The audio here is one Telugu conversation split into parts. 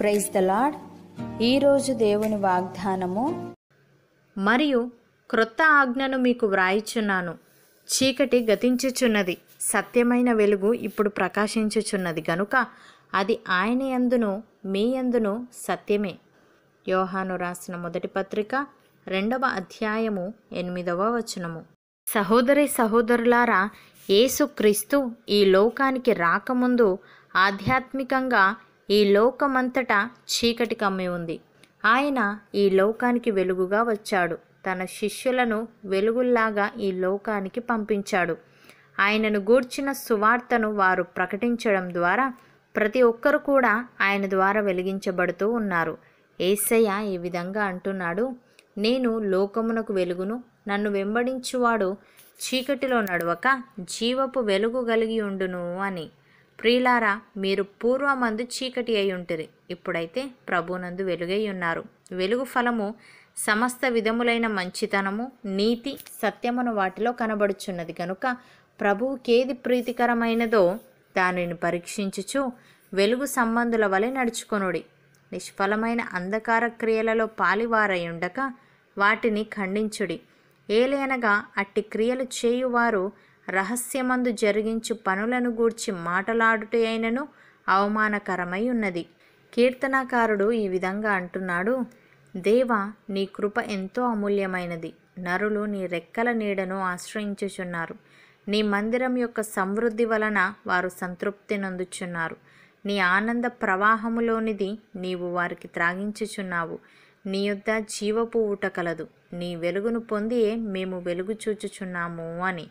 ప్రైజ్ ద లాడ్ ఈరోజు దేవుని వాగ్దానము మరియు క్రొత్త ఆజ్ఞను మీకు వ్రాయిచున్నాను చీకటి గతించుచున్నది సత్యమైన వెలుగు ఇప్పుడు ప్రకాశించుచున్నది గనుక అది ఆయన ఎందును మీ ఎందును సత్యమే యోహాను రాసిన మొదటి పత్రిక రెండవ అధ్యాయము ఎనిమిదవ వచనము సహోదరి సహోదరులారా క్రీస్తు ఈ లోకానికి రాకముందు ఆధ్యాత్మికంగా ఈ లోకమంతటా చీకటి కమ్మి ఉంది ఆయన ఈ లోకానికి వెలుగుగా వచ్చాడు తన శిష్యులను వెలుగుల్లాగా ఈ లోకానికి పంపించాడు ఆయనను గూర్చిన సువార్తను వారు ప్రకటించడం ద్వారా ప్రతి ఒక్కరు కూడా ఆయన ద్వారా వెలిగించబడుతూ ఉన్నారు ఏసయ్య ఈ విధంగా అంటున్నాడు నేను లోకమునకు వెలుగును నన్ను వెంబడించువాడు చీకటిలో నడవక జీవపు వెలుగు కలిగి ఉండును అని ప్రియులారా మీరు పూర్వమందు చీకటి అయి ఉంటుంది ఇప్పుడైతే ప్రభునందు వెలుగై ఉన్నారు వెలుగు ఫలము సమస్త విధములైన మంచితనము నీతి సత్యమును వాటిలో కనబడుచున్నది కనుక ప్రభువుకేది ప్రీతికరమైనదో దానిని పరీక్షించుచు వెలుగు సంబంధుల వలె నడుచుకొనుడి నిష్ఫలమైన అంధకార క్రియలలో పాలివారై ఉండక వాటిని ఖండించుడి ఏలేనగా అట్టి క్రియలు చేయువారు రహస్యమందు జరిగించు పనులను గూర్చి మాటలాడుటే అయినను అవమానకరమై ఉన్నది కీర్తనాకారుడు ఈ విధంగా అంటున్నాడు దేవ నీ కృప ఎంతో అమూల్యమైనది నరులు నీ రెక్కల నీడను ఆశ్రయించుచున్నారు నీ మందిరం యొక్క సమృద్ధి వలన వారు సంతృప్తి నందుచున్నారు నీ ఆనంద ప్రవాహములోనిది నీవు వారికి త్రాగించుచున్నావు నీ యొద్ద జీవపు ఊట కలదు నీ వెలుగును పొందియే మేము వెలుగు చూచుచున్నాము అని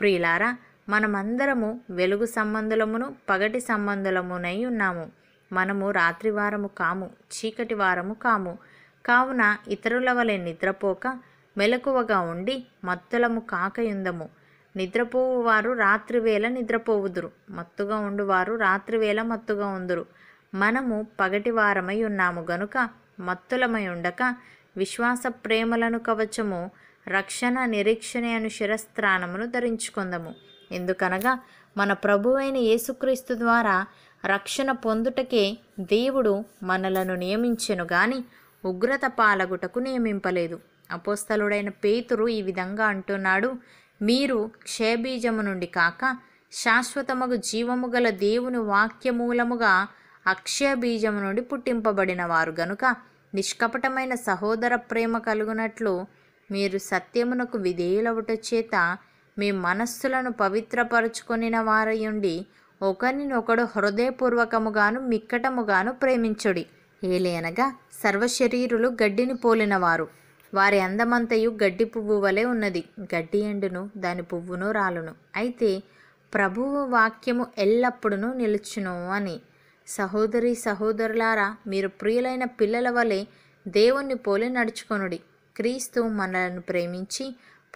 ప్రియులారా మనమందరము వెలుగు సంబంధులమును పగటి సంబంధులమునై ఉన్నాము మనము రాత్రి వారము కాము చీకటి వారము కాము కావున ఇతరుల వలె నిద్రపోక మెలకువగా ఉండి మత్తులము కాకయుందము నిద్రపోవు వారు రాత్రివేళ నిద్రపోవుదురు మత్తుగా ఉండువారు రాత్రివేళ మత్తుగా ఉందురు మనము పగటి వారమై ఉన్నాము గనుక మత్తులమై ఉండక విశ్వాస ప్రేమలను కవచము రక్షణ నిరీక్షణ అను శిరస్త్రాణమును ధరించుకుందము ఎందుకనగా మన ప్రభు యేసుక్రీస్తు ద్వారా రక్షణ పొందుటకే దేవుడు మనలను నియమించెను గాని ఉగ్రత పాలగుటకు నియమింపలేదు అపోస్తలుడైన పేతురు ఈ విధంగా అంటున్నాడు మీరు క్షయబీజము నుండి కాక శాశ్వతముగు జీవము గల దేవుని వాక్యమూలముగా అక్షయబీజము నుండి పుట్టింపబడిన వారు గనుక నిష్కపటమైన సహోదర ప్రేమ కలుగునట్లు మీరు సత్యమునకు విధేయులవుట చేత మీ మనస్సులను పవిత్రపరుచుకొనిన వారయుండి ఒకరినొకడు హృదయపూర్వకముగాను మిక్కటముగాను ప్రేమించుడి ఏలేనగా సర్వశరీరులు గడ్డిని పోలినవారు వారి అందమంతయు గడ్డి పువ్వు వలె ఉన్నది గడ్డి ఎండును దాని పువ్వును రాలును అయితే ప్రభువు వాక్యము ఎల్లప్పుడూ నిలుచును అని సహోదరి సహోదరులారా మీరు ప్రియులైన పిల్లల వలె దేవుణ్ణి పోలి నడుచుకొనుడి క్రీస్తు మనలను ప్రేమించి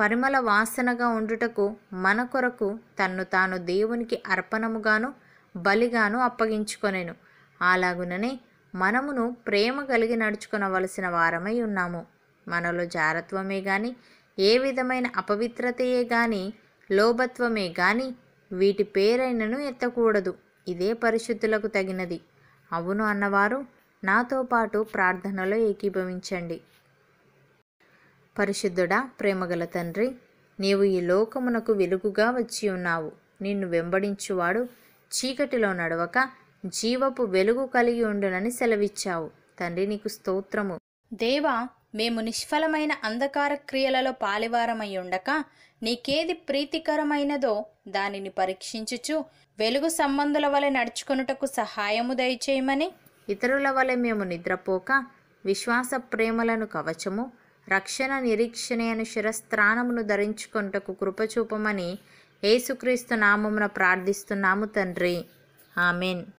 పరిమళ వాసనగా ఉండుటకు మన కొరకు తన్ను తాను దేవునికి అర్పణముగాను బలిగాను అప్పగించుకొనెను అలాగుననే మనమును ప్రేమ కలిగి నడుచుకునవలసిన వారమై ఉన్నాము మనలో జారత్వమే గాని ఏ విధమైన అపవిత్రతయే గాని లోభత్వమే గాని వీటి పేరైనను ఎత్తకూడదు ఇదే పరిశుద్ధులకు తగినది అవును అన్నవారు నాతో పాటు ప్రార్థనలో ఏకీభవించండి పరిశుద్ధుడా ప్రేమగల తండ్రి నీవు ఈ లోకమునకు వెలుగుగా వచ్చి ఉన్నావు నిన్ను వెంబడించువాడు చీకటిలో నడవక జీవపు వెలుగు కలిగి ఉండునని సెలవిచ్చావు తండ్రి నీకు స్తోత్రము దేవా మేము నిష్ఫలమైన అంధకార క్రియలలో పాలివారమై ఉండక నీకేది ప్రీతికరమైనదో దానిని పరీక్షించుచు వెలుగు సంబంధుల వలె నడుచుకొనుటకు సహాయము దయచేయమని ఇతరుల వలె మేము నిద్రపోక విశ్వాస ప్రేమలను కవచము రక్షణ నిరీక్షణ అను శిరస్త్రాణమును ధరించుకుంటకు కృపచూపమని ఏసుక్రీస్తు నామమున ప్రార్థిస్తున్నాము తండ్రి ఆమెన్